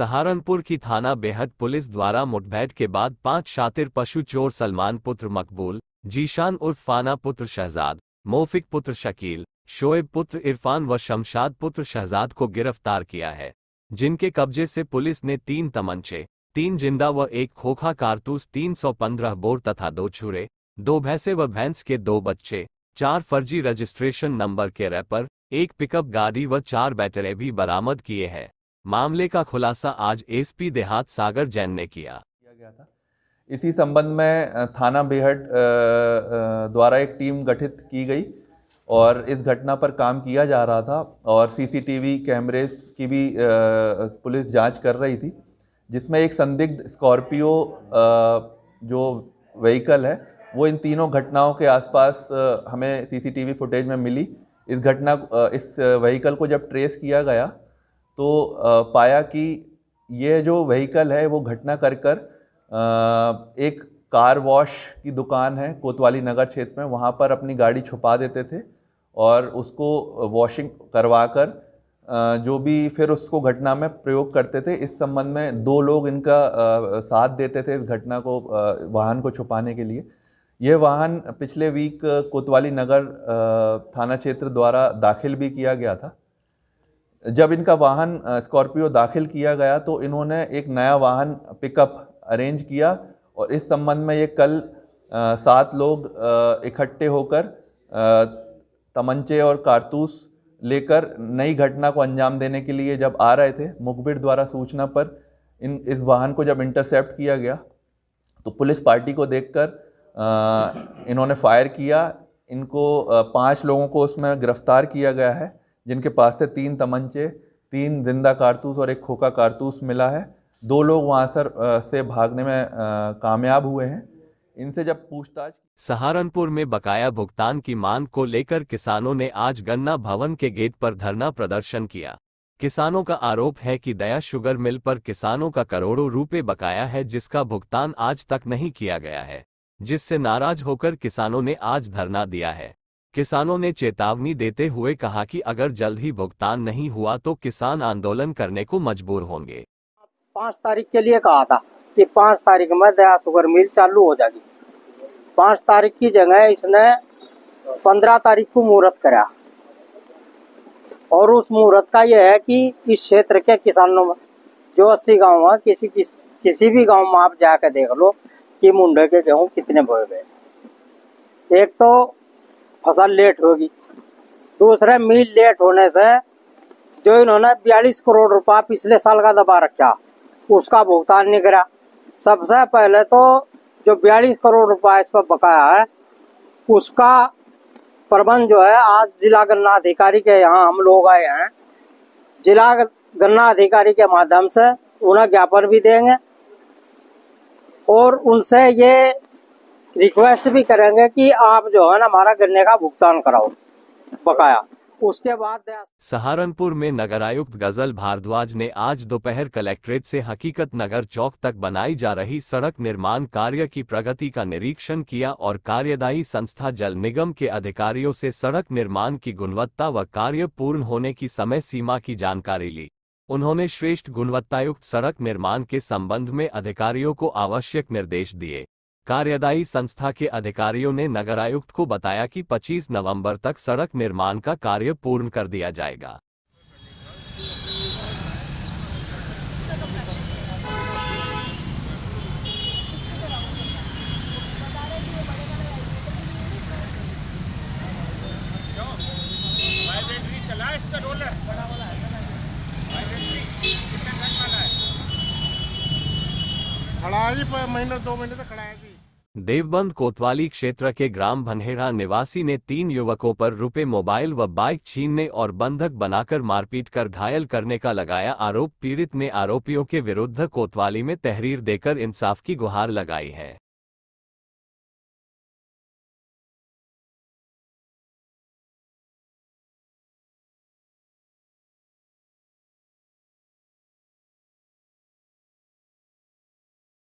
सहारनपुर की थाना बेहद पुलिस द्वारा मुठभेड़ के बाद पांच शातिर पशु चोर सलमान पुत्र मकबूल जीशान उर्फ फाना पुत्र शहजाद मोफिक पुत्र शकील शोएब पुत्र इरफान व शमशाद पुत्र शहजाद को गिरफ्तार किया है जिनके कब्जे से पुलिस ने तीन तमंचे तीन जिंदा व एक खोखा कारतूस 315 बोर तथा दो छुरे दो भैंसे व भैंस के दो बच्चे चार फर्जी रजिस्ट्रेशन नंबर के रैपर एक पिकअप गाड़ी व चार बैटरे भी बरामद किए हैं मामले का खुलासा आज एसपी देहात सागर जैन ने किया गया था इसी संबंध में थाना बेहट द्वारा एक टीम गठित की गई और इस घटना पर काम किया जा रहा था और सीसीटीवी कैमरेस की भी पुलिस जांच कर रही थी जिसमें एक संदिग्ध स्कॉर्पियो जो व्हीकल है वो इन तीनों घटनाओं के आसपास हमें सीसीटीवी फुटेज में मिली इस घटना इस व्हीकल को जब ट्रेस किया गया तो पाया कि ये जो व्हीकल है वो घटना कर कर एक कार वॉश की दुकान है कोतवाली नगर क्षेत्र में वहाँ पर अपनी गाड़ी छुपा देते थे और उसको वॉशिंग करवा कर जो भी फिर उसको घटना में प्रयोग करते थे इस संबंध में दो लोग इनका साथ देते थे इस घटना को वाहन को छुपाने के लिए यह वाहन पिछले वीक कोतवाली नगर थाना क्षेत्र द्वारा दाखिल भी किया गया था जब इनका वाहन स्कॉर्पियो दाखिल किया गया तो इन्होंने एक नया वाहन पिकअप अरेंज किया और इस संबंध में ये कल सात लोग इकट्ठे होकर तमंचे और कारतूस लेकर नई घटना को अंजाम देने के लिए जब आ रहे थे मुखबिर द्वारा सूचना पर इन इस वाहन को जब इंटरसेप्ट किया गया तो पुलिस पार्टी को देखकर इन्होंने फायर किया इनको पांच लोगों को उसमें गिरफ्तार किया गया है जिनके पास से तीन तमंचे तीन जिंदा कारतूस और एक खोखा कारतूस मिला है दो लोग वहाँ सर से भागने में कामयाब हुए हैं इनसे जब पूछताछ सहारनपुर में बकाया भुगतान की मांग को लेकर किसानों ने आज गन्ना भवन के गेट पर धरना प्रदर्शन किया किसानों का आरोप है कि दया शुगर मिल पर किसानों का करोड़ों रुपए बकाया है जिसका भुगतान आज तक नहीं किया गया है जिससे नाराज होकर किसानों ने आज धरना दिया है किसानों ने चेतावनी देते हुए कहा कि अगर जल्द ही भुगतान नहीं हुआ तो किसान आंदोलन करने को मजबूर होंगे पाँच तारीख के लिए कहा था कि पाँच तारीख में दया शुगर मिल चालू हो जाएगी पाँच तारीख की जगह इसने पंद्रह तारीख को मुहूर्त करा और उस मुहूर्त का यह है कि इस क्षेत्र के किसानों में जो अस्सी गांव है किसी किस किसी भी गांव में आप जाकर देख लो कि मुंडे के गेहूँ कितने बोए गए एक तो फसल लेट होगी दूसरे मील लेट होने से जो इन्होंने बयालीस करोड़ रुपया पिछले साल का दबा रखा उसका भुगतान नहीं करा सबसे पहले तो जो बयालीस करोड़ रुपया इस पर बकाया है उसका प्रबंध जो है आज जिला गन्ना अधिकारी के यहाँ हम लोग आए हैं जिला गन्ना अधिकारी के माध्यम से उन्हें ज्ञापन भी देंगे और उनसे ये रिक्वेस्ट भी करेंगे कि आप जो है ना हमारा गन्ने का भुगतान कराओ बकाया उसके बाद सहारनपुर में नगर आयुक्त गजल भारद्वाज ने आज दोपहर कलेक्ट्रेट से हकीकत नगर चौक तक बनाई जा रही सड़क निर्माण कार्य की प्रगति का निरीक्षण किया और कार्यदायी संस्था जल निगम के अधिकारियों से सड़क निर्माण की गुणवत्ता व कार्य पूर्ण होने की समय सीमा की जानकारी ली उन्होंने श्रेष्ठ गुणवत्तायुक्त सड़क निर्माण के संबंध में अधिकारियों को आवश्यक निर्देश दिए कार्यदायी संस्था के अधिकारियों ने नगर आयुक्त को बताया कि 25 नवंबर तक सड़क निर्माण का कार्य पूर्ण कर दिया जाएगा खड़ा है जी महीने दो महीने तक खड़ा है जी देवबंद कोतवाली क्षेत्र के ग्राम भनहेड़ा निवासी ने तीन युवकों पर रुपए मोबाइल व बाइक छीनने और बंधक बनाकर मारपीट कर घायल करने का लगाया आरोप पीड़ित ने आरोपियों के विरुद्ध कोतवाली में तहरीर देकर इंसाफ की गुहार लगाई है